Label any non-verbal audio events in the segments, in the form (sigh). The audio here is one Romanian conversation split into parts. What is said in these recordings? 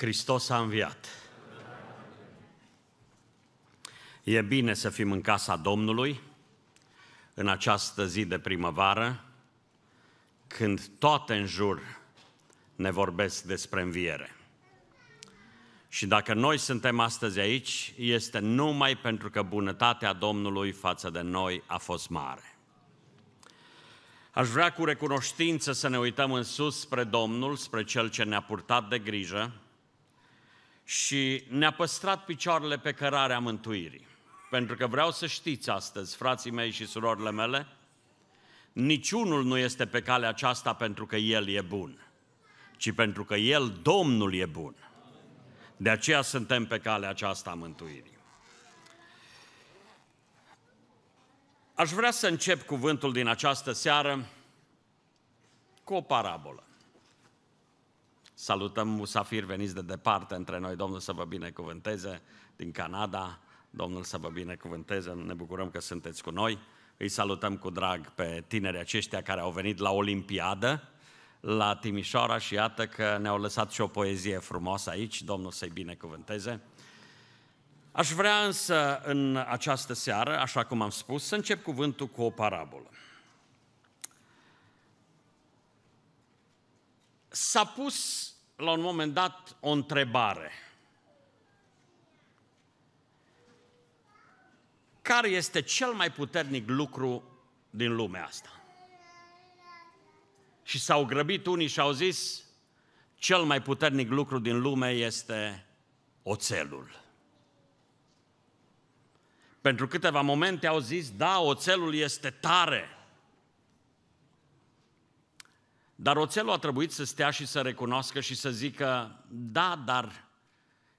Hristos a înviat. E bine să fim în casa Domnului în această zi de primăvară, când toate în jur ne vorbesc despre înviere. Și dacă noi suntem astăzi aici, este numai pentru că bunătatea Domnului față de noi a fost mare. Aș vrea cu recunoștință să ne uităm în sus spre Domnul, spre Cel ce ne-a purtat de grijă, și ne-a păstrat picioarele pe cărarea mântuirii. Pentru că vreau să știți astăzi, frații mei și surorile mele, niciunul nu este pe calea aceasta pentru că El e bun, ci pentru că El, Domnul, e bun. De aceea suntem pe calea aceasta a mântuirii. Aș vrea să încep cuvântul din această seară cu o parabolă. Salutăm musafir veniți de departe între noi, Domnul să vă binecuvânteze, din Canada, Domnul să vă binecuvânteze, ne bucurăm că sunteți cu noi. Îi salutăm cu drag pe tinerii aceștia care au venit la Olimpiadă, la Timișoara și iată că ne-au lăsat și o poezie frumoasă aici, Domnul să-i binecuvânteze. Aș vrea însă în această seară, așa cum am spus, să încep cuvântul cu o parabolă. s-a pus la un moment dat o întrebare. Care este cel mai puternic lucru din lumea asta? Și s-au grăbit unii și au zis, cel mai puternic lucru din lume este oțelul. Pentru câteva momente au zis, da, oțelul este tare, dar oțelul a trebuit să stea și să recunoască și să zică, da, dar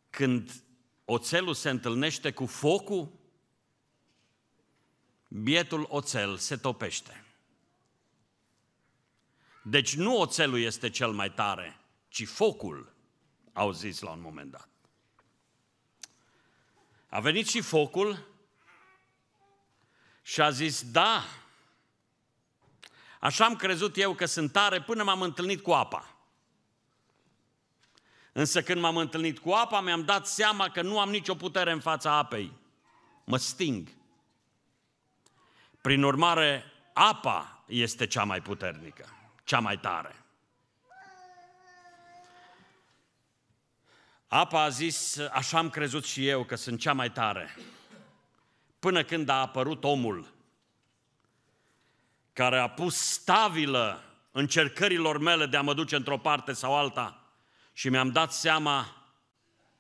când oțelul se întâlnește cu focul, bietul oțel se topește. Deci nu oțelul este cel mai tare, ci focul, au zis la un moment dat. A venit și focul și a zis, da, Așa am crezut eu că sunt tare până m-am întâlnit cu apa. Însă când m-am întâlnit cu apa, mi-am dat seama că nu am nicio putere în fața apei. Mă sting. Prin urmare, apa este cea mai puternică, cea mai tare. Apa a zis, așa am crezut și eu că sunt cea mai tare. Până când a apărut omul care a pus stabilă încercărilor mele de a mă duce într-o parte sau alta și mi-am dat seama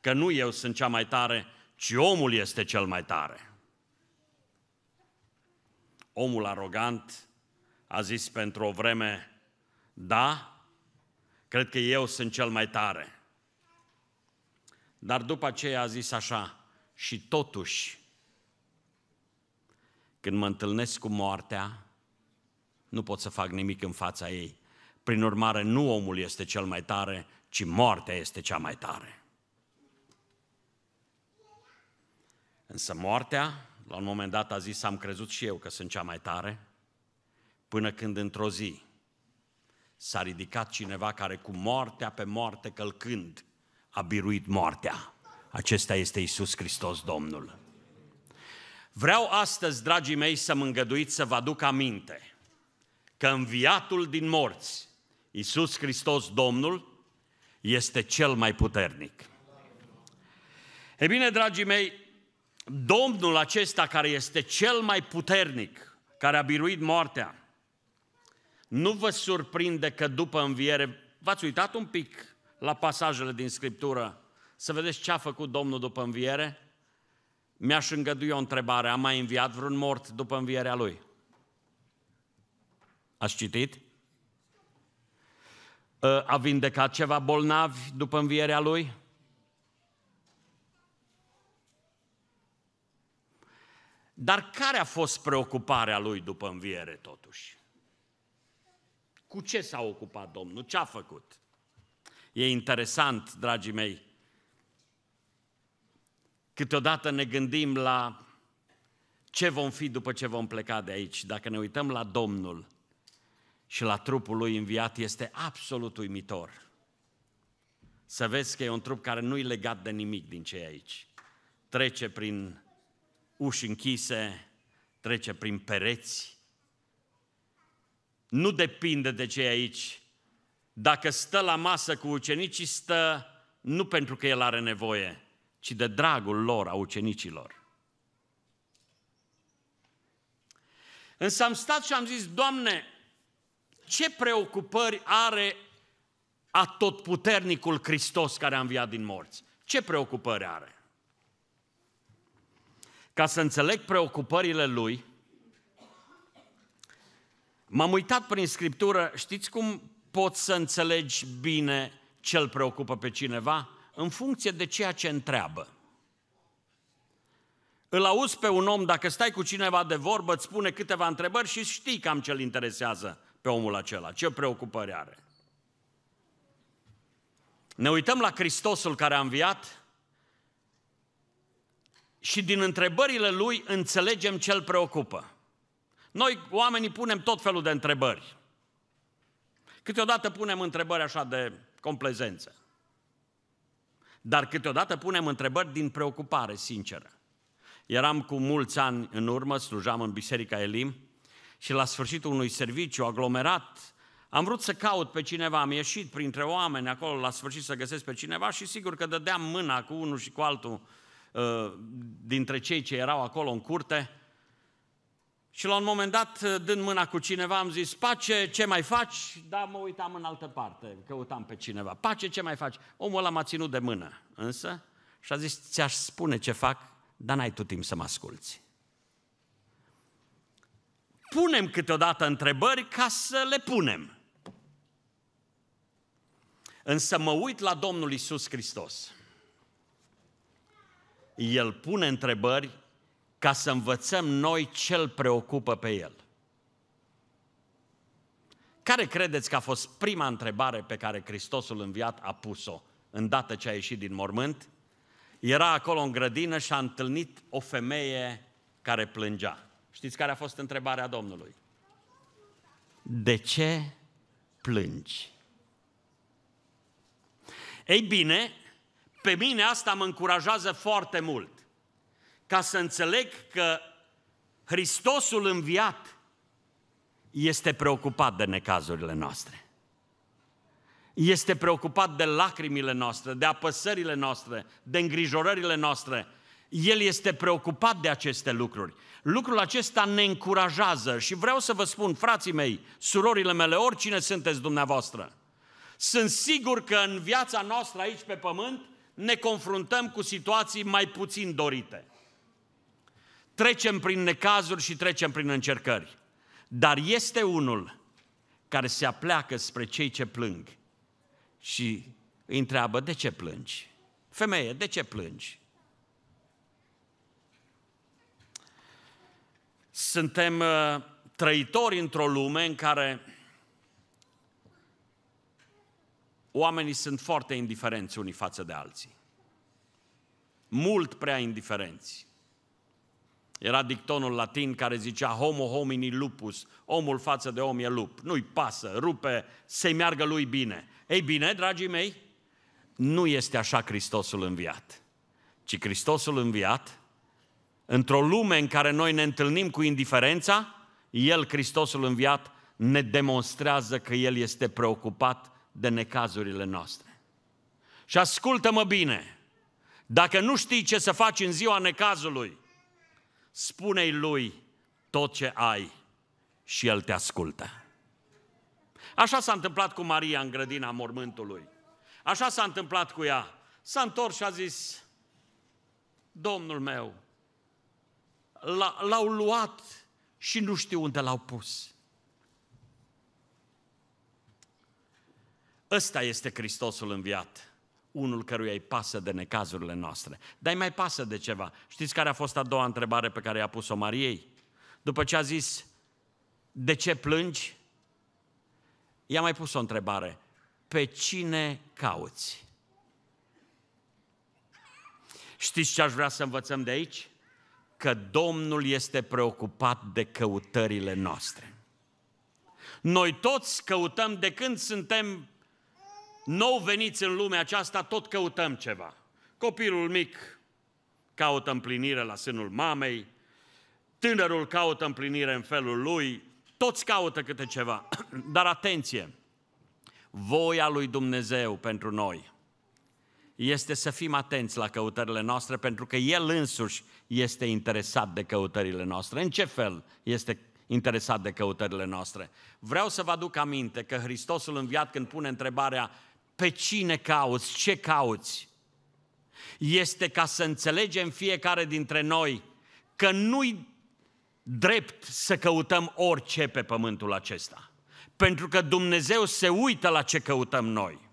că nu eu sunt cea mai tare, ci omul este cel mai tare. Omul arogant a zis pentru o vreme, da, cred că eu sunt cel mai tare. Dar după aceea a zis așa, și totuși, când mă întâlnesc cu moartea, nu pot să fac nimic în fața ei. Prin urmare, nu omul este cel mai tare, ci moartea este cea mai tare. Însă moartea, la un moment dat a zis, am crezut și eu că sunt cea mai tare, până când într-o zi s-a ridicat cineva care cu moartea pe moarte călcând a biruit moartea. Acesta este Isus Hristos Domnul. Vreau astăzi, dragii mei, să mă îngăduiți să vă aduc aminte că înviatul din morți, Iisus Hristos Domnul, este cel mai puternic. E bine, dragii mei, Domnul acesta care este cel mai puternic, care a biruit moartea, nu vă surprinde că după înviere, v-ați uitat un pic la pasajele din Scriptură să vedeți ce a făcut Domnul după înviere? Mi-aș îngădui o întrebare, a mai înviat vreun mort după învierea Lui? Ați citit? Ă, a vindecat ceva bolnavi după învierea lui? Dar care a fost preocuparea lui după înviere totuși? Cu ce s-a ocupat Domnul? Ce a făcut? E interesant, dragii mei. Câteodată ne gândim la ce vom fi după ce vom pleca de aici. Dacă ne uităm la Domnul, și la trupul lui înviat este absolut uimitor. Să vezi că e un trup care nu-i legat de nimic din ce e aici. Trece prin uși închise, trece prin pereți. Nu depinde de ce e aici. Dacă stă la masă cu ucenicii, stă nu pentru că el are nevoie, ci de dragul lor, a ucenicilor. Însă am stat și am zis, Doamne, ce preocupări are atotputernicul Hristos care a înviat din morți? Ce preocupări are? Ca să înțeleg preocupările lui, m-am uitat prin Scriptură, știți cum poți să înțelegi bine ce îl preocupă pe cineva? În funcție de ceea ce întreabă. Îl auzi pe un om, dacă stai cu cineva de vorbă, îți pune câteva întrebări și știi cam ce îl interesează pe omul acela, ce preocupări are. Ne uităm la Hristosul care a înviat și din întrebările lui înțelegem ce îl preocupă. Noi, oamenii, punem tot felul de întrebări. Câteodată punem întrebări așa de complezență. Dar câteodată punem întrebări din preocupare sinceră. Eram cu mulți ani în urmă, slujam în Biserica Elim și la sfârșitul unui serviciu aglomerat, am vrut să caut pe cineva, am ieșit printre oameni acolo la sfârșit să găsesc pe cineva și sigur că dădeam mâna cu unul și cu altul uh, dintre cei ce erau acolo în curte și la un moment dat, uh, dând mâna cu cineva, am zis, pace, ce mai faci? Dar mă uitam în altă parte, căutam pe cineva. Pace, ce mai faci? Omul ăla m-a ținut de mână, însă, și a zis, ți-aș spune ce fac, dar n-ai tu timp să mă asculți punem câteodată întrebări ca să le punem. Însă mă uit la Domnul Isus Hristos. El pune întrebări ca să învățăm noi ce îl preocupă pe el. Care credeți că a fost prima întrebare pe care Hristosul înviat a pus-o în dată ce a ieșit din mormânt? Era acolo în grădină și a întâlnit o femeie care plângea. Știți care a fost întrebarea Domnului? De ce plângi? Ei bine, pe mine asta mă încurajează foarte mult. Ca să înțeleg că Hristosul înviat este preocupat de necazurile noastre. Este preocupat de lacrimile noastre, de apăsările noastre, de îngrijorările noastre, el este preocupat de aceste lucruri. Lucrul acesta ne încurajează și vreau să vă spun, frații mei, surorile mele, oricine sunteți dumneavoastră, sunt sigur că în viața noastră aici pe pământ ne confruntăm cu situații mai puțin dorite. Trecem prin necazuri și trecem prin încercări. Dar este unul care se apleacă spre cei ce plâng și îi întreabă, de ce plângi? Femeie, de ce plângi? Suntem uh, trăitori într-o lume în care oamenii sunt foarte indiferenți unii față de alții. Mult prea indiferenți. Era dictonul latin care zicea homo homini lupus, omul față de om e lup, nu-i pasă, rupe, să-i meargă lui bine. Ei bine, dragii mei, nu este așa Hristosul înviat, ci Hristosul înviat într-o lume în care noi ne întâlnim cu indiferența, El, Hristosul înviat, ne demonstrează că El este preocupat de necazurile noastre. Și ascultă-mă bine, dacă nu știi ce să faci în ziua necazului, spune-i Lui tot ce ai și El te ascultă. Așa s-a întâmplat cu Maria în grădina mormântului. Așa s-a întâmplat cu ea. S-a întors și a zis, Domnul meu, l-au luat și nu știu unde l-au pus. Ăsta este Hristosul înviat, unul căruia îi pasă de necazurile noastre. Dar îi mai pasă de ceva. Știți care a fost a doua întrebare pe care i-a pus-o Mariei? După ce a zis, de ce plângi? I-a mai pus o întrebare. Pe cine cauți? Știți ce aș vrea să învățăm de aici? că Domnul este preocupat de căutările noastre. Noi toți căutăm, de când suntem nou veniți în lumea aceasta, tot căutăm ceva. Copilul mic caută împlinire la sânul mamei, tânărul caută împlinire în felul lui, toți caută câte ceva. (clears throat) Dar atenție! Voia lui Dumnezeu pentru noi este să fim atenți la căutările noastre, pentru că El însuși este interesat de căutările noastre. În ce fel este interesat de căutările noastre? Vreau să vă aduc aminte că Hristosul înviat când pune întrebarea pe cine cauți, ce cauți, este ca să înțelegem fiecare dintre noi că nu-i drept să căutăm orice pe pământul acesta. Pentru că Dumnezeu se uită la ce căutăm noi.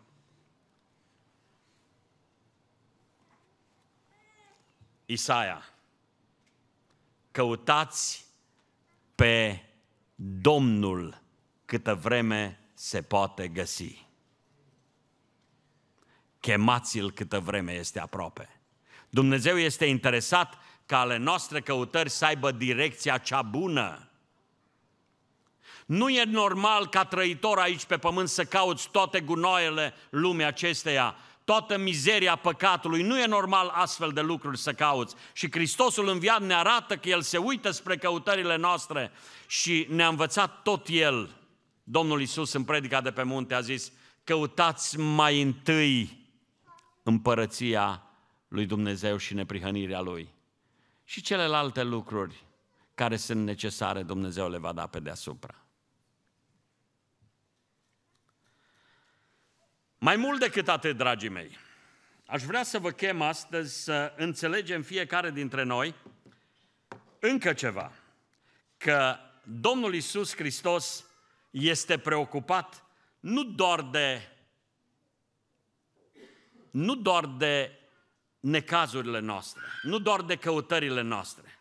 Isaia, căutați pe Domnul câtă vreme se poate găsi. Chemați-l câtă vreme este aproape. Dumnezeu este interesat ca ale noastre căutări să aibă direcția cea bună. Nu e normal ca trăitor aici pe pământ să cauți toate gunoaiele lumii acesteia toată mizeria păcatului. Nu e normal astfel de lucruri să cauți. Și Hristosul înviat ne arată că El se uită spre căutările noastre și ne-a învățat tot El. Domnul Isus în predica de pe munte a zis, căutați mai întâi împărăția lui Dumnezeu și neprihănirea Lui. Și celelalte lucruri care sunt necesare, Dumnezeu le va da pe deasupra. Mai mult decât atât, dragii mei, aș vrea să vă chem astăzi să înțelegem fiecare dintre noi încă ceva. Că Domnul Isus Hristos este preocupat nu doar de nu doar de necazurile noastre, nu doar de căutările noastre.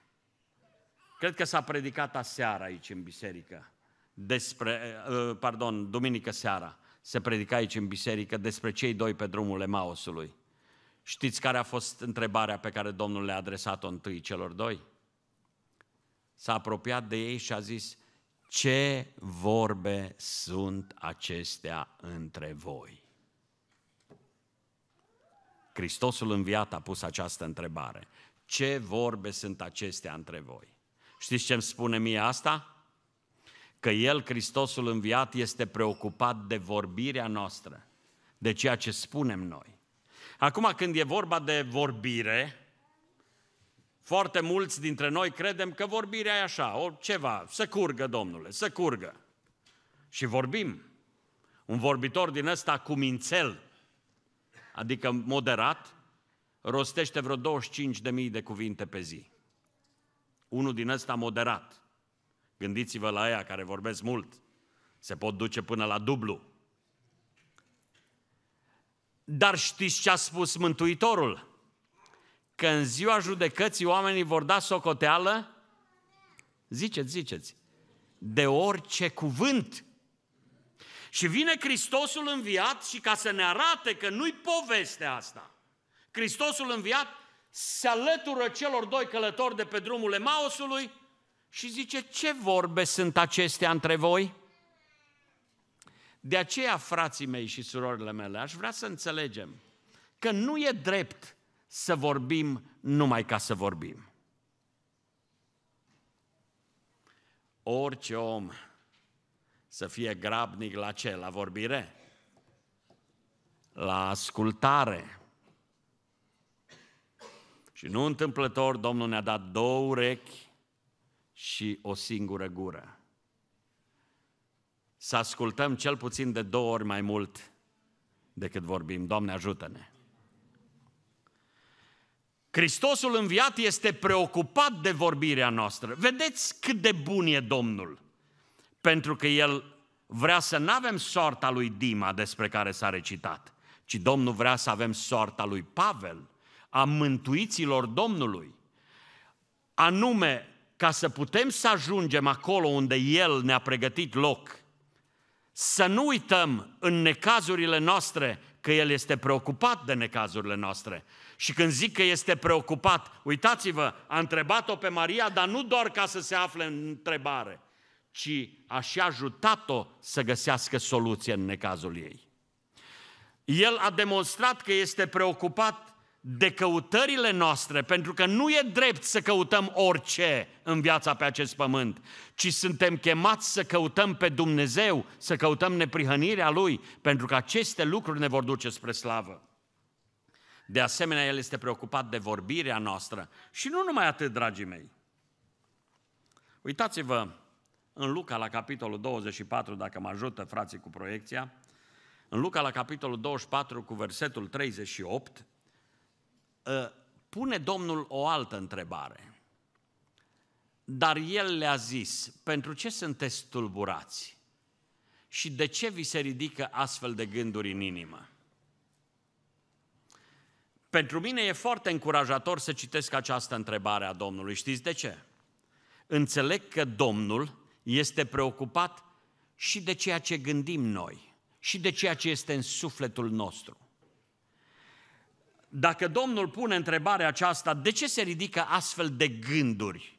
Cred că s-a predicat aseară aici în biserică, despre, eh, pardon, duminică seara, se predica aici în biserică despre cei doi pe drumul Emausului. Știți care a fost întrebarea pe care Domnul le-a adresat-o întâi celor doi? S-a apropiat de ei și a zis, ce vorbe sunt acestea între voi? Hristosul înviat a pus această întrebare. Ce vorbe sunt acestea între voi? Știți ce îmi spune mie asta? că El, Hristosul înviat, este preocupat de vorbirea noastră, de ceea ce spunem noi. Acum, când e vorba de vorbire, foarte mulți dintre noi credem că vorbirea e așa, o ceva, să curgă, domnule, să curgă. Și vorbim. Un vorbitor din ăsta mințel, adică moderat, rostește vreo 25.000 de cuvinte pe zi. Unul din ăsta moderat. Gândiți-vă la aia care vorbesc mult. Se pot duce până la dublu. Dar știți ce a spus Mântuitorul? Că în ziua judecății oamenii vor da socoteală, ziceți, ziceți, de orice cuvânt. Și vine Hristosul înviat și ca să ne arate că nu-i povestea asta, Hristosul înviat se alătură celor doi călători de pe drumul Emausului și zice, ce vorbe sunt acestea între voi? De aceea, frații mei și surorile mele, aș vrea să înțelegem că nu e drept să vorbim numai ca să vorbim. Orice om să fie grabnic la ce? La vorbire? La ascultare. Și nu întâmplător, Domnul ne-a dat două urechi și o singură gură. Să ascultăm cel puțin de două ori mai mult decât vorbim. Doamne, ajută-ne! Hristosul înviat este preocupat de vorbirea noastră. Vedeți cât de bun e Domnul. Pentru că El vrea să nu avem soarta lui Dima despre care s-a recitat, ci Domnul vrea să avem soarta lui Pavel, a mântuiților Domnului. Anume, ca să putem să ajungem acolo unde El ne-a pregătit loc, să nu uităm în necazurile noastre că El este preocupat de necazurile noastre. Și când zic că este preocupat, uitați-vă, a întrebat-o pe Maria, dar nu doar ca să se afle în întrebare, ci a și ajutat-o să găsească soluție în necazul ei. El a demonstrat că este preocupat de căutările noastre, pentru că nu e drept să căutăm orice în viața pe acest pământ, ci suntem chemați să căutăm pe Dumnezeu, să căutăm neprihănirea Lui, pentru că aceste lucruri ne vor duce spre slavă. De asemenea, El este preocupat de vorbirea noastră. Și nu numai atât, dragii mei. Uitați-vă în Luca la capitolul 24, dacă mă ajută frații cu proiecția, în Luca la capitolul 24 cu versetul 38, Ă, pune Domnul o altă întrebare. Dar el le-a zis, pentru ce sunteți tulburați? Și de ce vi se ridică astfel de gânduri în inimă? Pentru mine e foarte încurajator să citesc această întrebare a Domnului. Știți de ce? Înțeleg că Domnul este preocupat și de ceea ce gândim noi, și de ceea ce este în sufletul nostru dacă Domnul pune întrebarea aceasta, de ce se ridică astfel de gânduri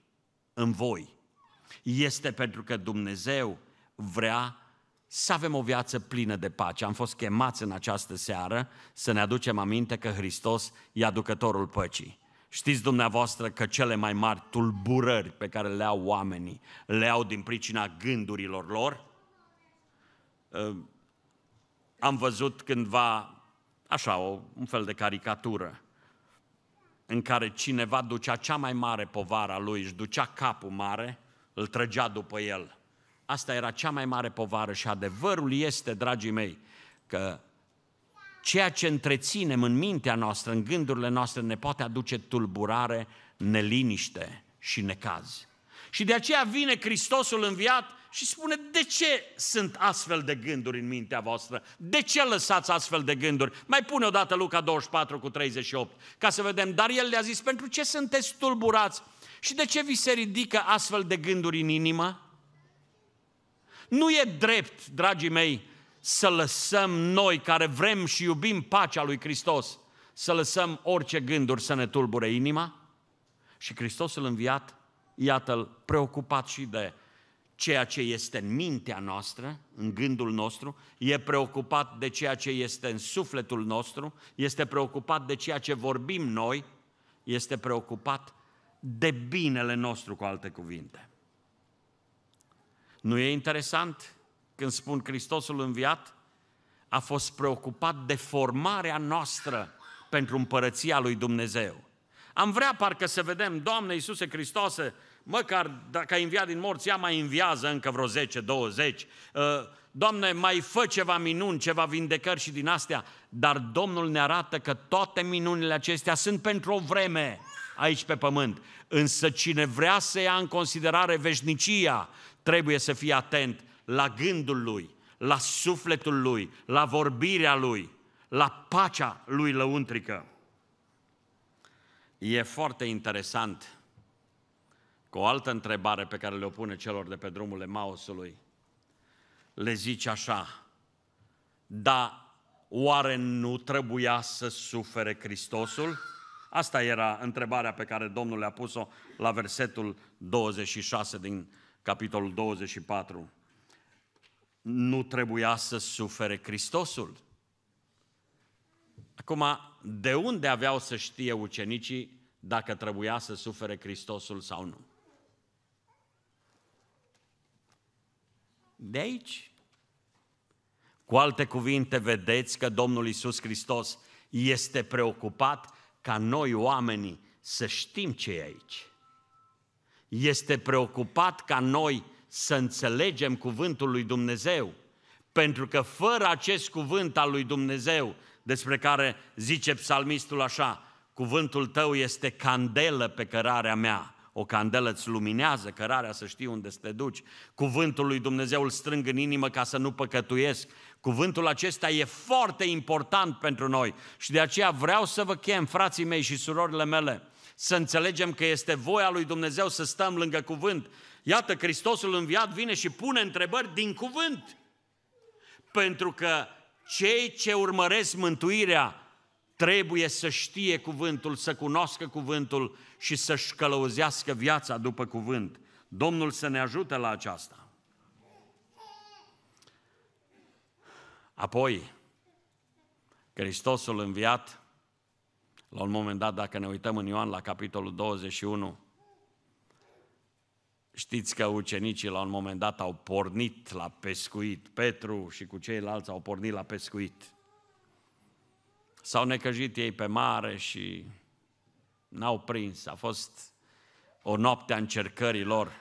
în voi? Este pentru că Dumnezeu vrea să avem o viață plină de pace. Am fost chemați în această seară să ne aducem aminte că Hristos e aducătorul păcii. Știți dumneavoastră că cele mai mari tulburări pe care le au oamenii, le au din pricina gândurilor lor? Am văzut cândva așa, o, un fel de caricatură, în care cineva ducea cea mai mare povară a lui, își ducea capul mare, îl trăgea după el. Asta era cea mai mare povară și adevărul este, dragii mei, că ceea ce întreținem în mintea noastră, în gândurile noastre, ne poate aduce tulburare, neliniște și necaz. Și de aceea vine Hristosul înviat și spune de ce sunt astfel de gânduri în mintea voastră? De ce lăsați astfel de gânduri? Mai pune odată Luca 24 cu 38 ca să vedem. Dar el le-a zis, pentru ce sunteți tulburați? Și de ce vi se ridică astfel de gânduri în inimă? Nu e drept, dragii mei, să lăsăm noi care vrem și iubim pacea lui Hristos, să lăsăm orice gânduri să ne tulbure inima? Și Hristos îl înviat, iată-l, preocupat și de ceea ce este în mintea noastră, în gândul nostru, e preocupat de ceea ce este în sufletul nostru, este preocupat de ceea ce vorbim noi, este preocupat de binele nostru, cu alte cuvinte. Nu e interesant când spun Hristosul înviat a fost preocupat de formarea noastră pentru împărăția lui Dumnezeu. Am vrea parcă să vedem, Doamne Iisuse Hristoase, măcar dacă ai înviat din morți, ea mai înviază încă vreo 10-20. Uh, Doamne, mai fă ceva minuni, ceva vindecări și din astea. Dar Domnul ne arată că toate minunile acestea sunt pentru o vreme aici pe pământ. Însă cine vrea să ia în considerare veșnicia, trebuie să fie atent la gândul lui, la sufletul lui, la vorbirea lui, la pacea lui lăuntrică. E foarte interesant cu o altă întrebare pe care le-o pune celor de pe drumul Emausului. Le zice așa, da, oare nu trebuia să sufere Hristosul? Asta era întrebarea pe care Domnul le-a pus-o la versetul 26 din capitolul 24. Nu trebuia să sufere Hristosul? Acum, de unde aveau să știe ucenicii dacă trebuia să sufere Hristosul sau nu? de aici. Cu alte cuvinte, vedeți că Domnul Isus Hristos este preocupat ca noi oamenii să știm ce e aici. Este preocupat ca noi să înțelegem cuvântul lui Dumnezeu, pentru că fără acest cuvânt al lui Dumnezeu, despre care zice psalmistul așa, cuvântul tău este candelă pe cărarea mea o candelă îți luminează, cărarea să știi unde să te duci, cuvântul lui Dumnezeu îl strâng în inimă ca să nu păcătuiesc. Cuvântul acesta e foarte important pentru noi și de aceea vreau să vă chem, frații mei și surorile mele, să înțelegem că este voia lui Dumnezeu să stăm lângă cuvânt. Iată, Hristosul înviat vine și pune întrebări din cuvânt. Pentru că cei ce urmăresc mântuirea trebuie să știe cuvântul, să cunoască cuvântul și să-și călăuzească viața după cuvânt. Domnul să ne ajute la aceasta. Apoi, Hristosul înviat, la un moment dat, dacă ne uităm în Ioan la capitolul 21, știți că ucenicii la un moment dat au pornit la pescuit, Petru și cu ceilalți au pornit la pescuit s-au necăjit ei pe mare și n-au prins. A fost o noapte a lor.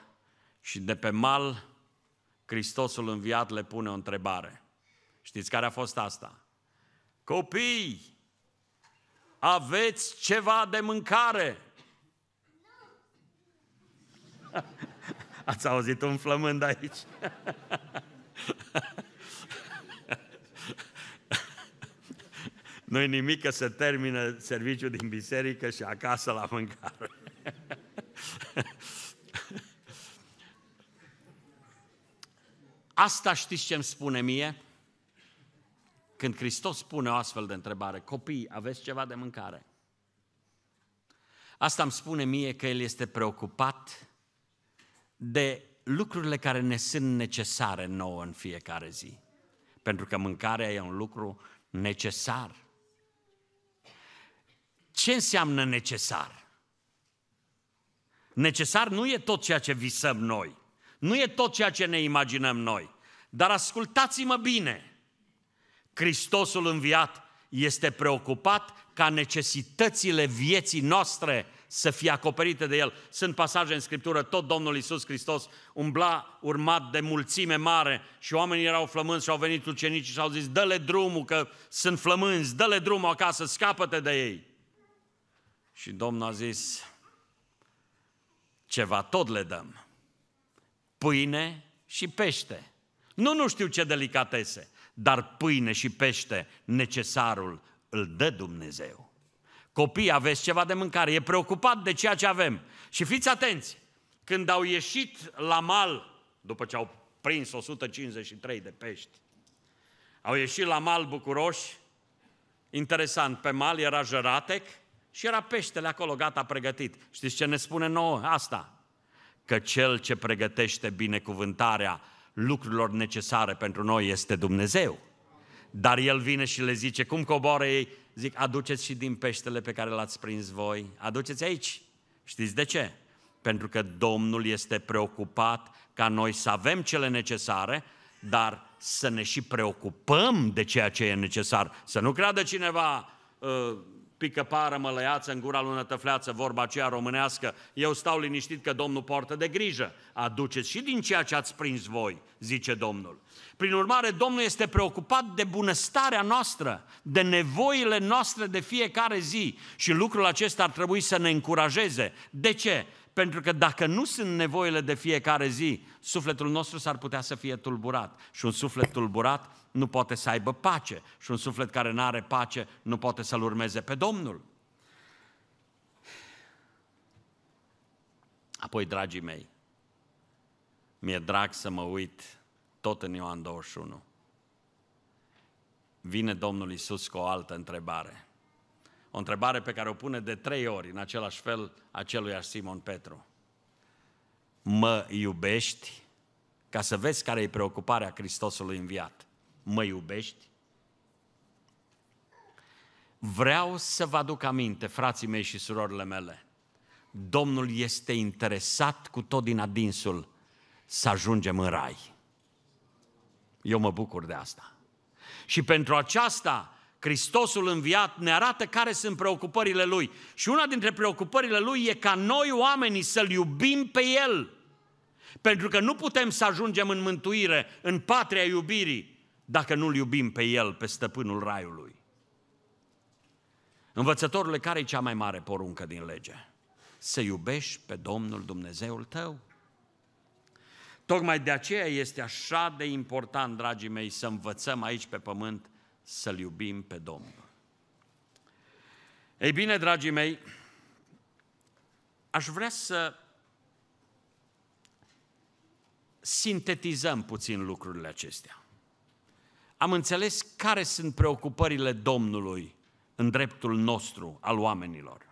și de pe mal Hristosul înviat le pune o întrebare. Știți care a fost asta? Copii, aveți ceva de mâncare? (laughs) Ați auzit un flămând aici? (laughs) nu-i nimic că se termină serviciul din biserică și acasă la mâncare. Asta știți ce îmi spune mie? Când Hristos spune o astfel de întrebare, copii, aveți ceva de mâncare? Asta îmi spune mie că El este preocupat de lucrurile care ne sunt necesare nouă în fiecare zi. Pentru că mâncarea e un lucru necesar ce înseamnă necesar? Necesar nu e tot ceea ce visăm noi, nu e tot ceea ce ne imaginăm noi. Dar ascultați-mă bine, Hristosul înviat este preocupat ca necesitățile vieții noastre să fie acoperite de El. Sunt pasaje în Scriptură, tot Domnul Iisus Hristos umbla urmat de mulțime mare și oamenii erau flămânzi și au venit ucenicii și au zis, dă-le drumul că sunt flămânzi, dă-le drumul acasă, scapă-te de ei. Și Domnul a zis, ceva tot le dăm, pâine și pește. Nu, nu știu ce delicatese, dar pâine și pește, necesarul îl dă Dumnezeu. Copiii aveți ceva de mâncare, e preocupat de ceea ce avem. Și fiți atenți, când au ieșit la mal, după ce au prins 153 de pești, au ieșit la mal bucuroși, interesant, pe mal era jăratec, și era peștele acolo gata pregătit. Știți ce ne spune nouă asta? Că cel ce pregătește binecuvântarea lucrurilor necesare pentru noi este Dumnezeu. Dar el vine și le zice, cum coboară ei? Zic, aduceți și din peștele pe care l-ați prins voi, aduceți aici. Știți de ce? Pentru că Domnul este preocupat ca noi să avem cele necesare, dar să ne și preocupăm de ceea ce e necesar. Să nu creadă cineva, uh, pică pară, mălăiață, în gura lună tăfleață, vorba aceea românească, eu stau liniștit că Domnul poartă de grijă. Aduceți și din ceea ce ați prins voi, zice Domnul. Prin urmare, Domnul este preocupat de bunăstarea noastră, de nevoile noastre de fiecare zi și lucrul acesta ar trebui să ne încurajeze. De ce? Pentru că dacă nu sunt nevoile de fiecare zi, sufletul nostru s-ar putea să fie tulburat. Și un suflet tulburat nu poate să aibă pace și un suflet care nu are pace nu poate să-L urmeze pe Domnul. Apoi, dragii mei, mi-e drag să mă uit tot în Ioan 21. Vine Domnul Isus cu o altă întrebare. O întrebare pe care o pune de trei ori, în același fel, acelui Simon Petru. Mă iubești? Ca să vezi care e preocuparea Hristosului înviat mă iubești? Vreau să vă aduc aminte, frații mei și surorile mele, Domnul este interesat cu tot din adinsul să ajungem în rai. Eu mă bucur de asta. Și pentru aceasta, Hristosul înviat ne arată care sunt preocupările Lui. Și una dintre preocupările Lui e ca noi oamenii să-L iubim pe El. Pentru că nu putem să ajungem în mântuire, în patria iubirii, dacă nu-L iubim pe El, pe stăpânul raiului. Învățătorule, care e cea mai mare poruncă din lege? Să iubești pe Domnul Dumnezeul tău. Tocmai de aceea este așa de important, dragii mei, să învățăm aici pe pământ să-L iubim pe Domnul. Ei bine, dragii mei, aș vrea să sintetizăm puțin lucrurile acestea am înțeles care sunt preocupările Domnului în dreptul nostru al oamenilor.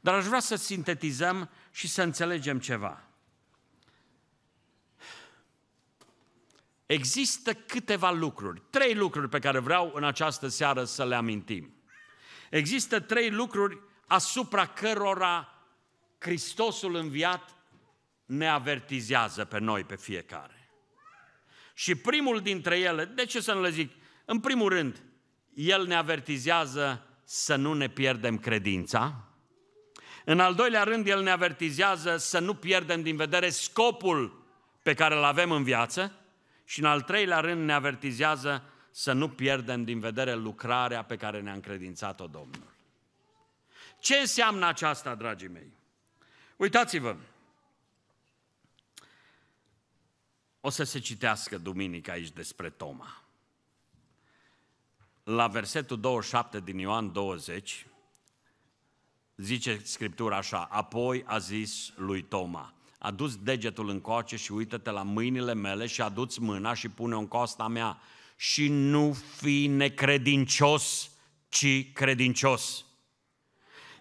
Dar aș vrea să sintetizăm și să înțelegem ceva. Există câteva lucruri, trei lucruri pe care vreau în această seară să le amintim. Există trei lucruri asupra cărora Hristosul înviat ne avertizează pe noi, pe fiecare. Și primul dintre ele, de ce să nu le zic? În primul rând, el ne avertizează să nu ne pierdem credința. În al doilea rând, el ne avertizează să nu pierdem din vedere scopul pe care îl avem în viață. Și în al treilea rând, ne avertizează să nu pierdem din vedere lucrarea pe care ne-a încredințat-o Domnul. Ce înseamnă aceasta, dragii mei? Uitați-vă, O să se citească duminică aici despre Toma. La versetul 27 din Ioan 20, zice Scriptura așa, apoi a zis lui Toma, adus degetul în coace și uită-te la mâinile mele și adu-ți mâna și pune-o în costa mea și nu fi necredincios, ci credincios.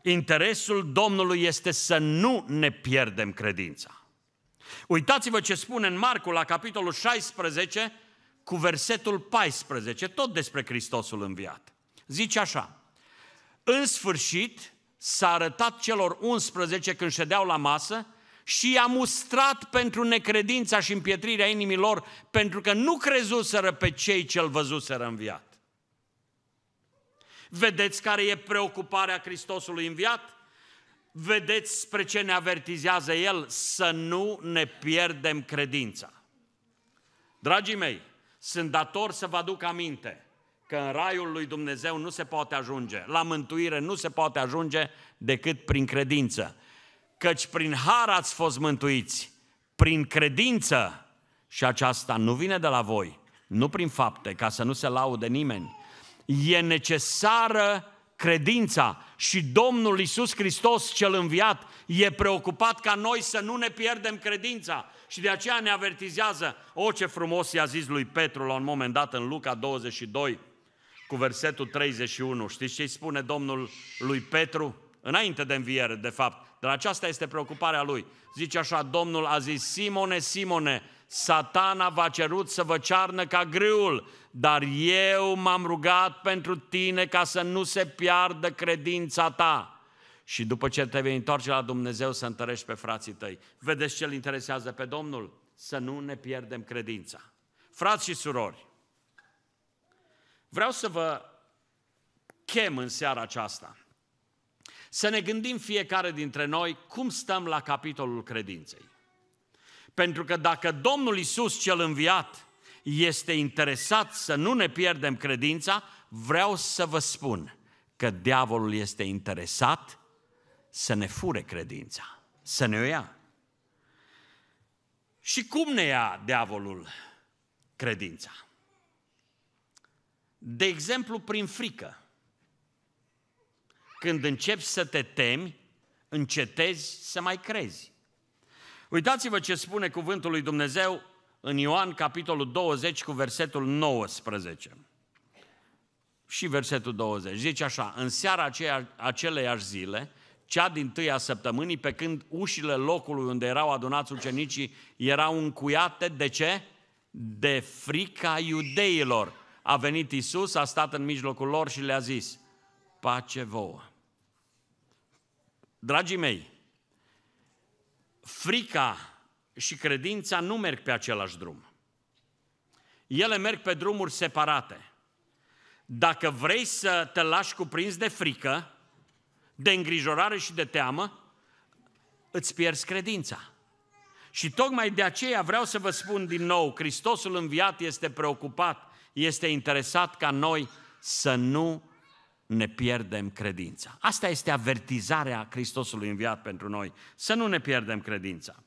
Interesul Domnului este să nu ne pierdem credința. Uitați-vă ce spune în Marcu la capitolul 16 cu versetul 14, tot despre Hristosul înviat. Zice așa, în sfârșit s-a arătat celor 11 când ședeau la masă și i-a mustrat pentru necredința și împietrirea inimilor, pentru că nu crezuseră pe cei ce-l văzuseră înviat. Vedeți care e preocuparea Hristosului înviat? Vedeți spre ce ne avertizează el, să nu ne pierdem credința. Dragii mei, sunt dator să vă aduc aminte că în raiul lui Dumnezeu nu se poate ajunge, la mântuire nu se poate ajunge decât prin credință. Căci prin har ați fost mântuiți, prin credință și aceasta nu vine de la voi, nu prin fapte, ca să nu se laude nimeni. E necesară credința și Domnul Isus Hristos cel înviat e preocupat ca noi să nu ne pierdem credința și de aceea ne avertizează. O, ce frumos i-a zis lui Petru la un moment dat în Luca 22 cu versetul 31. Știți ce îi spune Domnul lui Petru? Înainte de înviere, de fapt, dar aceasta este preocuparea lui. Zice așa, Domnul a zis, Simone, Simone, Satana v-a cerut să vă cearnă ca grâul, dar eu m-am rugat pentru tine ca să nu se piardă credința ta. Și după ce te vei întoarce la Dumnezeu să întărești pe frații tăi. Vedeți ce îl interesează pe Domnul? Să nu ne pierdem credința. Frați și surori, vreau să vă chem în seara aceasta să ne gândim fiecare dintre noi cum stăm la capitolul credinței. Pentru că dacă Domnul Isus cel înviat este interesat să nu ne pierdem credința, vreau să vă spun că diavolul este interesat să ne fure credința, să ne o ia. Și cum ne ia diavolul credința? De exemplu, prin frică. Când începi să te temi, încetezi să mai crezi. Uitați-vă ce spune cuvântul lui Dumnezeu în Ioan, capitolul 20, cu versetul 19. Și versetul 20. Zice așa, în seara aceea, aceleiași zile, cea din tâia săptămânii, pe când ușile locului unde erau adunați ucenicii erau încuiate, de ce? De frica iudeilor. A venit Isus, a stat în mijlocul lor și le-a zis, pace vouă. Dragii mei, frica și credința nu merg pe același drum. Ele merg pe drumuri separate. Dacă vrei să te lași cuprins de frică, de îngrijorare și de teamă, îți pierzi credința. Și tocmai de aceea vreau să vă spun din nou, Hristosul înviat este preocupat, este interesat ca noi să nu ne pierdem credința. Asta este avertizarea Hristosului înviat pentru noi, să nu ne pierdem credința.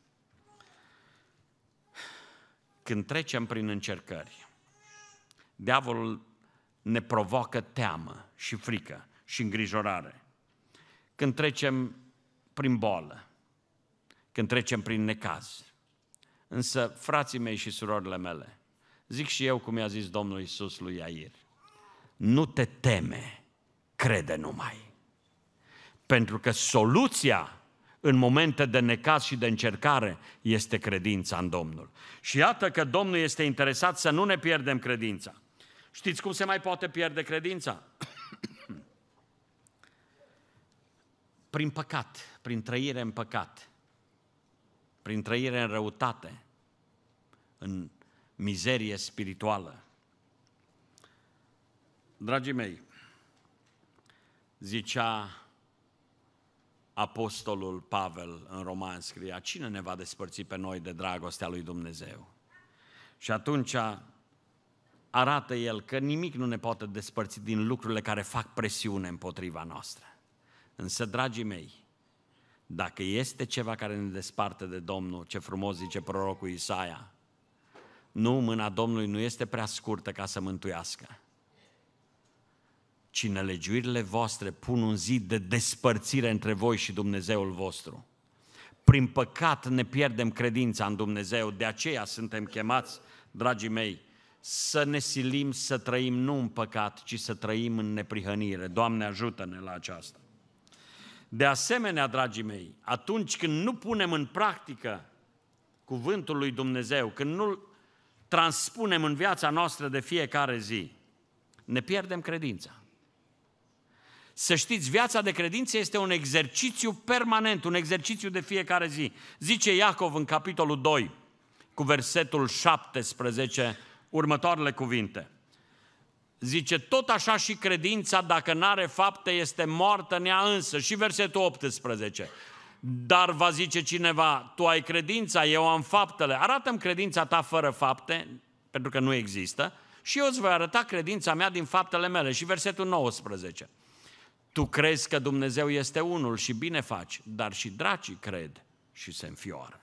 Când trecem prin încercări, diavolul ne provoacă teamă și frică și îngrijorare. Când trecem prin boală, când trecem prin necaz. Însă, frații mei și surorile mele, zic și eu cum i-a zis Domnul Isus lui Iair, nu te teme crede numai. Pentru că soluția în momente de necaz și de încercare este credința în Domnul. Și iată că Domnul este interesat să nu ne pierdem credința. Știți cum se mai poate pierde credința? (clears throat) prin păcat, prin trăire în păcat, prin trăire în răutate, în mizerie spirituală. Dragii mei, zicea apostolul Pavel în roman scria, cine ne va despărți pe noi de dragostea lui Dumnezeu? Și atunci arată el că nimic nu ne poate despărți din lucrurile care fac presiune împotriva noastră. Însă, dragii mei, dacă este ceva care ne desparte de Domnul, ce frumos zice prorocul Isaia, nu, mâna Domnului nu este prea scurtă ca să mântuiască, ci nelegiuirile voastre pun un zid de despărțire între voi și Dumnezeul vostru. Prin păcat ne pierdem credința în Dumnezeu, de aceea suntem chemați, dragii mei, să ne silim să trăim nu în păcat, ci să trăim în neprihănire. Doamne, ajută-ne la aceasta. De asemenea, dragii mei, atunci când nu punem în practică cuvântul lui Dumnezeu, când nu-l transpunem în viața noastră de fiecare zi, ne pierdem credința. Să știți, viața de credință este un exercițiu permanent, un exercițiu de fiecare zi. Zice Iacov în capitolul 2, cu versetul 17, următoarele cuvinte. Zice, tot așa și credința, dacă n-are fapte, este moartă Nea însă. Și versetul 18. Dar va zice cineva, tu ai credința, eu am faptele. Arată-mi credința ta fără fapte, pentru că nu există, și eu îți voi arăta credința mea din faptele mele. Și versetul 19. Tu crezi că Dumnezeu este unul și bine faci, dar și dracii cred și se înfioară.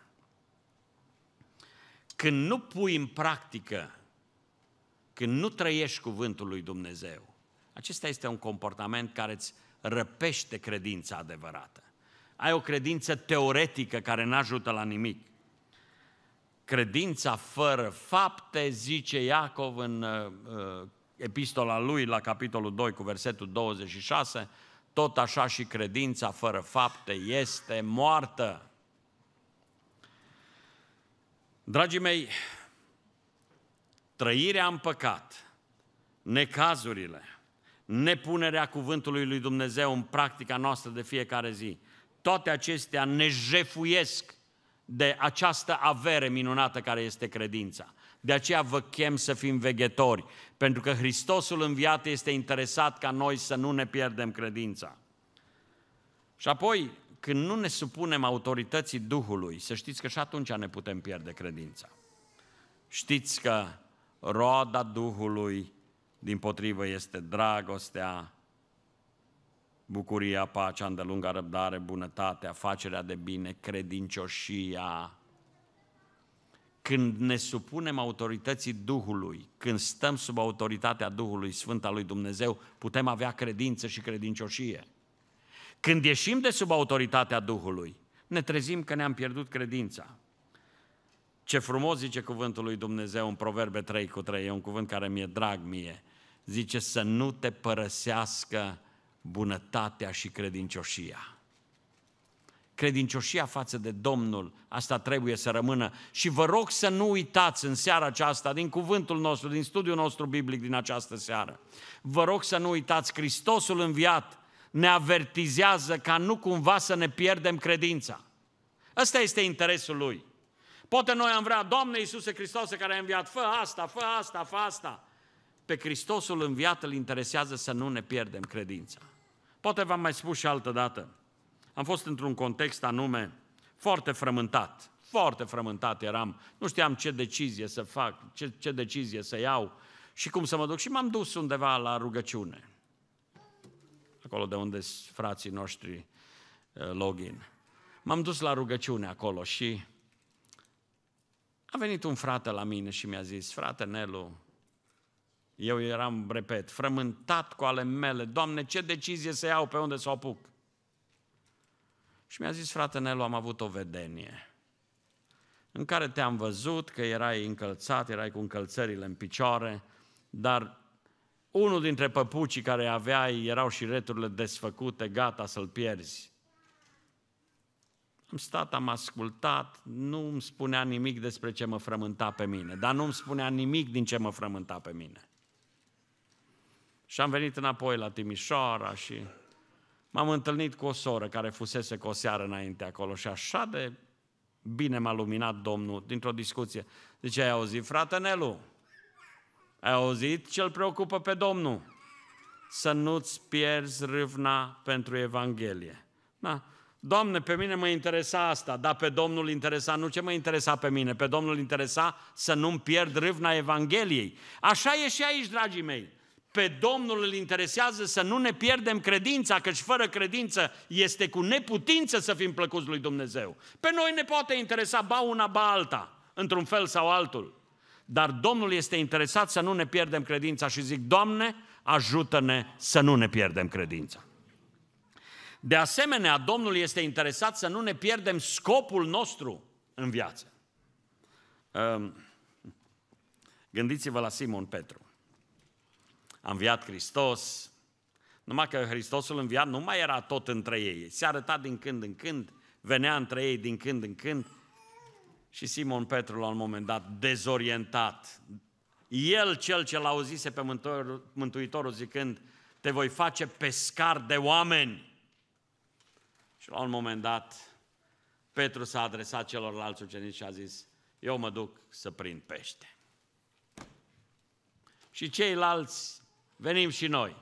Când nu pui în practică, când nu trăiești cuvântul lui Dumnezeu, acesta este un comportament care îți răpește credința adevărată. Ai o credință teoretică care nu ajută la nimic. Credința fără fapte, zice Iacov în uh, uh epistola lui la capitolul 2 cu versetul 26, tot așa și credința fără fapte este moartă. Dragii mei, trăirea în păcat, necazurile, nepunerea cuvântului lui Dumnezeu în practica noastră de fiecare zi, toate acestea ne jefuiesc de această avere minunată care este credința. De aceea vă chem să fim veghetori, pentru că Hristosul înviat este interesat ca noi să nu ne pierdem credința. Și apoi, când nu ne supunem autorității Duhului, să știți că și atunci ne putem pierde credința. Știți că roada Duhului, din potrivă, este dragostea, bucuria, pacea, îndelunga răbdare, bunătatea, facerea de bine, credincioșia, când ne supunem autorității Duhului, când stăm sub autoritatea Duhului Sfânt al lui Dumnezeu, putem avea credință și credincioșie. Când ieșim de sub autoritatea Duhului, ne trezim că ne-am pierdut credința. Ce frumos zice cuvântul lui Dumnezeu în Proverbe 3 cu 3, e un cuvânt care mi-e drag mie. Zice să nu te părăsească bunătatea și credincioșia credincioșia față de Domnul, asta trebuie să rămână. Și vă rog să nu uitați în seara aceasta, din cuvântul nostru, din studiul nostru biblic din această seară, vă rog să nu uitați, Hristosul înviat ne avertizează ca nu cumva să ne pierdem credința. Ăsta este interesul lui. Poate noi am vrea, Doamne Iisuse Hristos care a înviat, fă asta, fă asta, fă asta. Pe Hristosul înviat îl interesează să nu ne pierdem credința. Poate v-am mai spus și altă dată am fost într-un context anume foarte frământat, foarte frământat eram, nu știam ce decizie să fac, ce, ce decizie să iau și cum să mă duc. Și m-am dus undeva la rugăciune, acolo de unde frații noștri eh, login. M-am dus la rugăciune acolo și a venit un frate la mine și mi-a zis, frate Nelu, eu eram, repet, frământat cu ale mele, Doamne, ce decizie să iau, pe unde să o apuc? Și mi-a zis, frate Nelu, am avut o vedenie în care te-am văzut că erai încălțat, erai cu încălțările în picioare, dar unul dintre păpucii care aveai erau și returile desfăcute, gata să-l pierzi. Am stat, am ascultat, nu îmi spunea nimic despre ce mă frământa pe mine, dar nu îmi spunea nimic din ce mă frământa pe mine. Și am venit înapoi la Timișoara și M-am întâlnit cu o soră care fusese cu o seară înainte acolo și așa de bine m-a luminat Domnul dintr-o discuție. Zice, ai auzit, frate Nelu? Ai auzit ce îl preocupă pe Domnul? Să nu-ți pierzi râvna pentru Evanghelie. Da. Doamne, pe mine mă interesa asta, dar pe Domnul interesa nu ce mă interesa pe mine, pe Domnul interesa să nu-mi pierd râvna Evangheliei. Așa e și aici, dragii mei. Pe Domnul îl interesează să nu ne pierdem credința, căci fără credință este cu neputință să fim plăcuți lui Dumnezeu. Pe noi ne poate interesa ba una, ba alta, într-un fel sau altul. Dar Domnul este interesat să nu ne pierdem credința și zic, Doamne, ajută-ne să nu ne pierdem credința. De asemenea, Domnul este interesat să nu ne pierdem scopul nostru în viață. Ehm, gândiți-vă la Simon Petru a înviat Hristos, numai că Hristosul înviat nu mai era tot între ei. Se arăta din când în când, venea între ei din când în când și Simon Petru la un moment dat, dezorientat, el cel ce l-auzise pe Mântuitorul, Mântuitorul zicând, te voi face pescar de oameni. Și la un moment dat, Petru s-a adresat celorlalți ucenici și a zis, eu mă duc să prind pește. Și ceilalți venim și noi.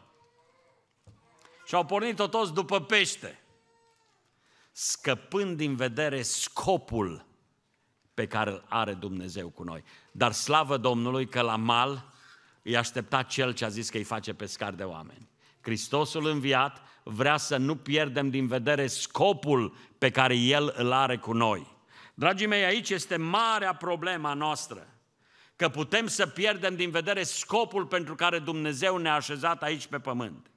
Și au pornit-o toți după pește, scăpând din vedere scopul pe care îl are Dumnezeu cu noi. Dar slavă Domnului că la mal îi aștepta cel ce a zis că îi face pescar de oameni. Hristosul înviat vrea să nu pierdem din vedere scopul pe care El îl are cu noi. Dragii mei, aici este marea problema noastră că putem să pierdem din vedere scopul pentru care Dumnezeu ne-a așezat aici pe pământ.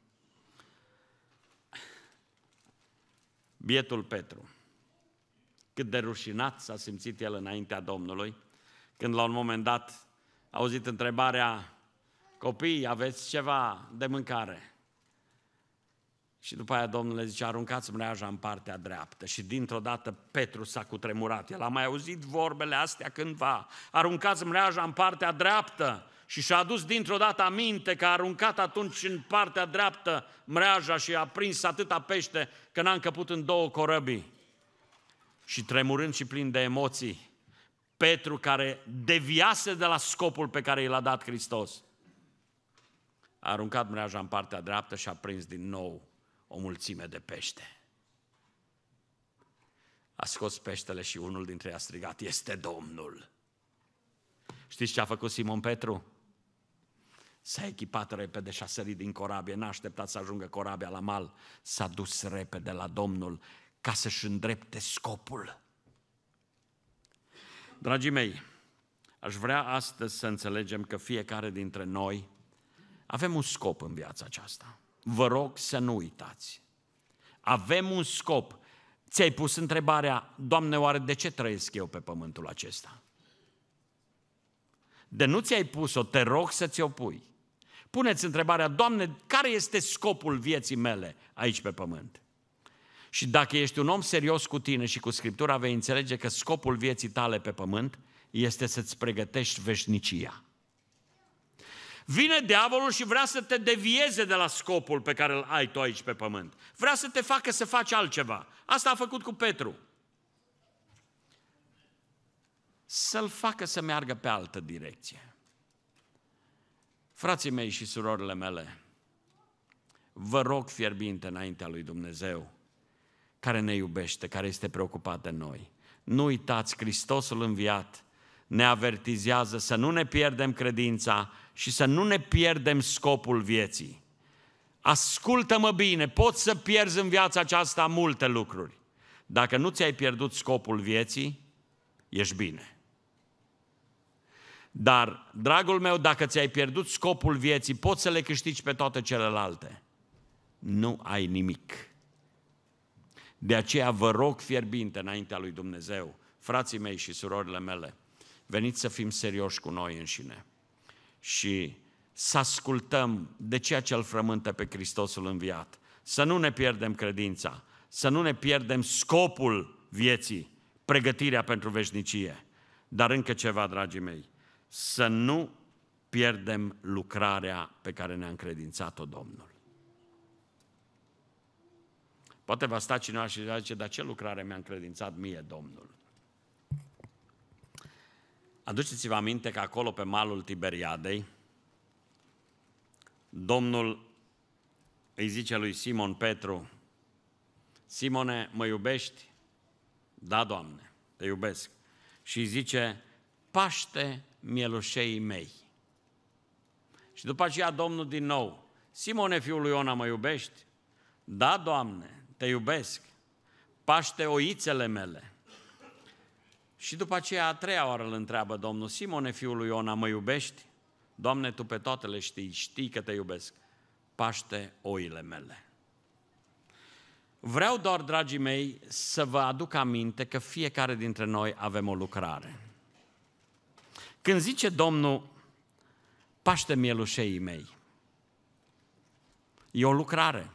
Bietul Petru, cât de rușinat s-a simțit el înaintea Domnului, când la un moment dat a auzit întrebarea, copii, aveți ceva de mâncare? Și după aia Domnul le zice, aruncați mreaja în partea dreaptă. Și dintr-o dată Petru s-a cutremurat. El a mai auzit vorbele astea cândva. Aruncați mreaja în partea dreaptă. Și și-a adus dintr-o dată aminte că a aruncat atunci în partea dreaptă mreaja și a prins atâta pește că n-a încăput în două corăbii. Și tremurând și plin de emoții, Petru care deviase de la scopul pe care i l-a dat Hristos, a aruncat mreaja în partea dreaptă și a prins din nou o mulțime de pește. A scos peștele și unul dintre ei a strigat, este Domnul. Știți ce a făcut Simon Petru? S-a echipat repede și a sărit din corabie, n-a așteptat să ajungă corabia la mal, s-a dus repede la Domnul ca să-și îndrepte scopul. Dragii mei, aș vrea astăzi să înțelegem că fiecare dintre noi avem un scop în viața aceasta vă rog să nu uitați. Avem un scop. Ți-ai pus întrebarea, Doamne, oare de ce trăiesc eu pe pământul acesta? De nu ți-ai pus-o, te rog să ți-o pui. Puneți întrebarea, Doamne, care este scopul vieții mele aici pe pământ? Și dacă ești un om serios cu tine și cu Scriptura, vei înțelege că scopul vieții tale pe pământ este să-ți pregătești veșnicia. Vine diavolul și vrea să te devieze de la scopul pe care îl ai tu aici pe pământ. Vrea să te facă să faci altceva. Asta a făcut cu Petru. Să-l facă să meargă pe altă direcție. Frații mei și surorile mele, vă rog fierbinte înaintea lui Dumnezeu, care ne iubește, care este preocupat de noi. Nu uitați, Hristosul înviat ne avertizează să nu ne pierdem credința și să nu ne pierdem scopul vieții. Ascultă-mă bine, poți să pierzi în viața aceasta multe lucruri. Dacă nu ți-ai pierdut scopul vieții, ești bine. Dar, dragul meu, dacă ți-ai pierdut scopul vieții, poți să le câștigi pe toate celelalte. Nu ai nimic. De aceea vă rog fierbinte înaintea lui Dumnezeu, frații mei și surorile mele, veniți să fim serioși cu noi înșine și să ascultăm de ceea ce îl frământă pe Hristosul înviat. Să nu ne pierdem credința, să nu ne pierdem scopul vieții, pregătirea pentru veșnicie. Dar încă ceva, dragii mei, să nu pierdem lucrarea pe care ne-a încredințat-o Domnul. Poate va sta cineva și zice, dar ce lucrare mi-a încredințat mie Domnul? Aduceți-vă aminte că acolo pe malul Tiberiadei, Domnul îi zice lui Simon Petru, Simone, mă iubești? Da, Doamne, te iubesc. Și îi zice, paște mielușeii mei. Și după aceea Domnul din nou, Simone, fiul lui Iona, mă iubești? Da, Doamne, te iubesc. Paște oițele mele. Și după aceea a treia oară îl întreabă Domnul, Simone, fiul lui Iona, mă iubești? Doamne, Tu pe toate le știi, știi că te iubesc. Paște oile mele. Vreau doar, dragii mei, să vă aduc aminte că fiecare dintre noi avem o lucrare. Când zice Domnul, paște mielușeii mei, e o lucrare.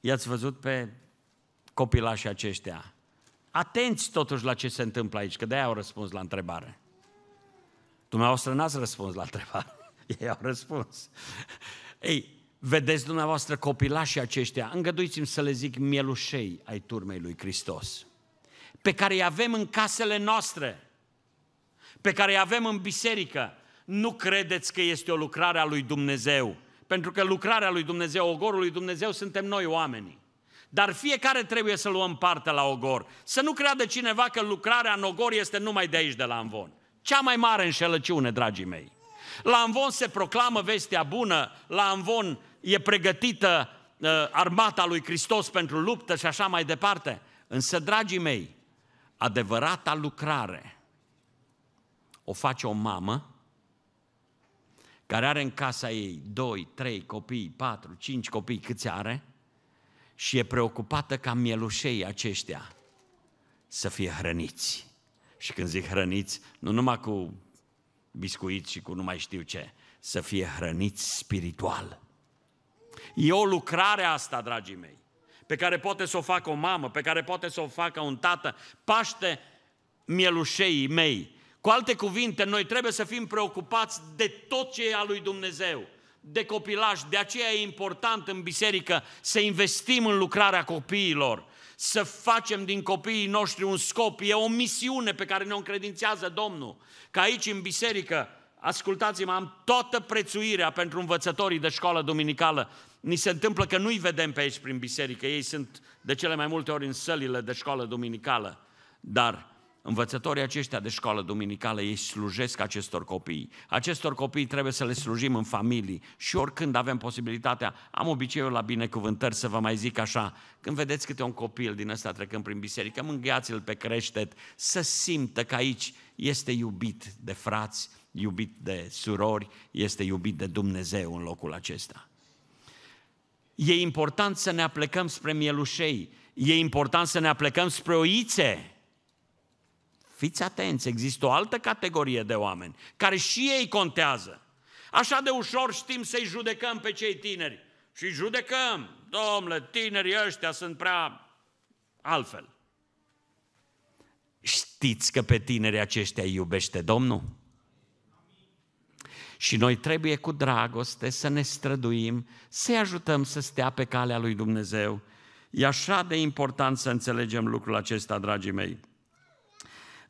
I-ați văzut pe copilașii aceștia Atenți totuși la ce se întâmplă aici, că de-aia au răspuns la întrebare. Dumneavoastră n-ați răspuns la întrebare. (laughs) Ei au răspuns. Ei, vedeți dumneavoastră copilașii aceștia, îngăduiți-mi să le zic mielușei ai turmei lui Hristos, pe care îi avem în casele noastre, pe care îi avem în biserică. Nu credeți că este o lucrare a lui Dumnezeu, pentru că lucrarea lui Dumnezeu, ogorul lui Dumnezeu, suntem noi oamenii. Dar fiecare trebuie să luăm parte la ogor. Să nu creadă cineva că lucrarea în ogor este numai de aici, de la Amvon. Cea mai mare înșelăciune, dragii mei. La Amvon se proclamă vestea bună, la Amvon e pregătită uh, armata lui Hristos pentru luptă și așa mai departe. Însă, dragii mei, adevărata lucrare o face o mamă care are în casa ei 2, 3 copii, 4, 5 copii, câți are – și e preocupată ca mielușei aceștia să fie hrăniți. Și când zic hrăniți, nu numai cu biscuiți și cu nu mai știu ce, să fie hrăniți spiritual. E o lucrare asta, dragii mei, pe care poate să o facă o mamă, pe care poate să o facă un tată, paște mielușeii mei. Cu alte cuvinte, noi trebuie să fim preocupați de tot ce e al lui Dumnezeu de copilaj. De aceea e important în biserică să investim în lucrarea copiilor, să facem din copiii noștri un scop, e o misiune pe care ne-o încredințează Domnul. Că aici în biserică, ascultați-mă, am toată prețuirea pentru învățătorii de școală duminicală. Ni se întâmplă că nu-i vedem pe aici prin biserică, ei sunt de cele mai multe ori în sălile de școală duminicală. Dar Învățătorii aceștia de școală duminicală, ei slujesc acestor copii. Acestor copii trebuie să le slujim în familii și oricând avem posibilitatea, am obiceiul la binecuvântări să vă mai zic așa, când vedeți câte un copil din ăsta trecând prin biserică, mângheați-l pe creștet, să simtă că aici este iubit de frați, iubit de surori, este iubit de Dumnezeu în locul acesta. E important să ne aplecăm spre mielușei, e important să ne aplecăm spre oițe, Fiți atenți, există o altă categorie de oameni care și ei contează. Așa de ușor știm să-i judecăm pe cei tineri. Și judecăm. Domnule, tinerii ăștia sunt prea altfel. Știți că pe tinerii aceștia îi iubește Domnul? Și noi trebuie cu dragoste să ne străduim, să-i ajutăm să stea pe calea lui Dumnezeu. E așa de important să înțelegem lucrul acesta, dragii mei.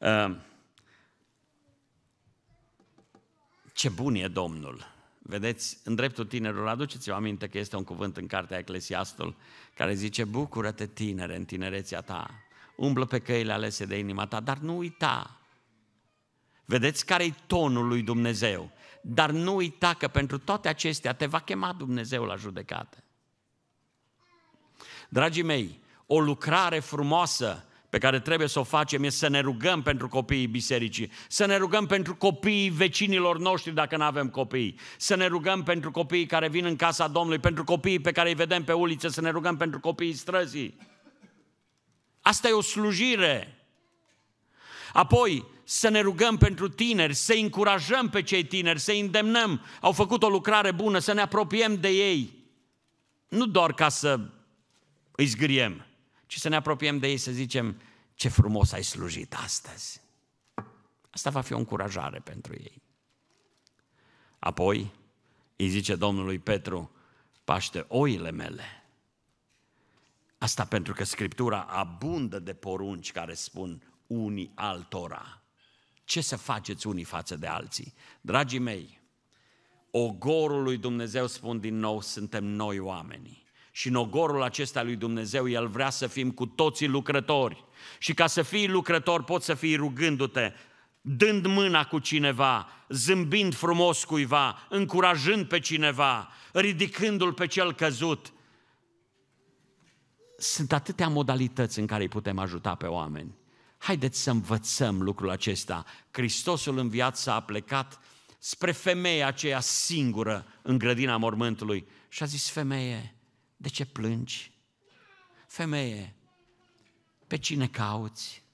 Ehm, ce bun e Domnul! Vedeți, în dreptul tinerilor, aduceți-vă aminte că este un cuvânt în cartea Eclesiastul care zice, bucură-te tinere în tinerețea ta, umblă pe căile alese de inima ta, dar nu uita. Vedeți care-i tonul lui Dumnezeu. Dar nu uita că pentru toate acestea te va chema Dumnezeu la judecată. Dragii mei, o lucrare frumoasă pe care trebuie să o facem este să ne rugăm pentru copiii bisericii, să ne rugăm pentru copiii vecinilor noștri dacă nu avem copii, să ne rugăm pentru copiii care vin în casa Domnului, pentru copiii pe care îi vedem pe uliță, să ne rugăm pentru copiii străzii. Asta e o slujire. Apoi, să ne rugăm pentru tineri, să încurajăm pe cei tineri, să îndemnăm. Au făcut o lucrare bună, să ne apropiem de ei. Nu doar ca să îi zgâriem, ci să ne apropiem de ei, să zicem, ce frumos ai slujit astăzi. Asta va fi o încurajare pentru ei. Apoi îi zice Domnului Petru, paște oile mele. Asta pentru că Scriptura abundă de porunci care spun unii altora. Ce să faceți unii față de alții? Dragii mei, ogorul lui Dumnezeu, spun din nou, suntem noi oamenii. Și în ogorul acesta lui Dumnezeu, El vrea să fim cu toții lucrători. Și ca să fii lucrător, poți să fii rugându-te, dând mâna cu cineva, zâmbind frumos cuiva, încurajând pe cineva, ridicându-l pe cel căzut. Sunt atâtea modalități în care îi putem ajuta pe oameni. Haideți să învățăm lucrul acesta. Hristosul în viață a plecat spre femeia aceea singură în grădina mormântului și a zis, femeie, de ce plângi? Femeie, pe cine cauți?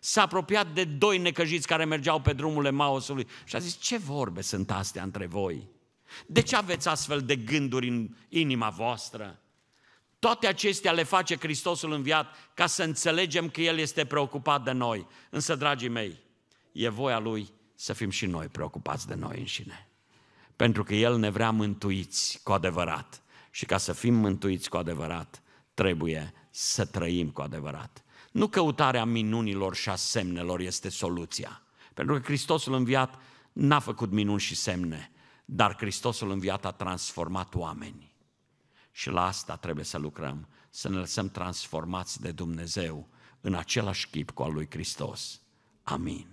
S-a apropiat de doi necăjiți care mergeau pe drumul Mausului și a zis, ce vorbe sunt astea între voi? De ce aveți astfel de gânduri în inima voastră? Toate acestea le face Hristosul înviat ca să înțelegem că El este preocupat de noi. Însă, dragii mei, e voia Lui să fim și noi preocupați de noi înșine. Pentru că El ne vrea mântuiți cu adevărat. Și ca să fim mântuiți cu adevărat, trebuie să trăim cu adevărat. Nu căutarea minunilor și a semnelor este soluția. Pentru că Hristosul înviat n-a făcut minuni și semne, dar Hristosul înviat a transformat oamenii. Și la asta trebuie să lucrăm, să ne lăsăm transformați de Dumnezeu în același chip cu al lui Hristos. Amin.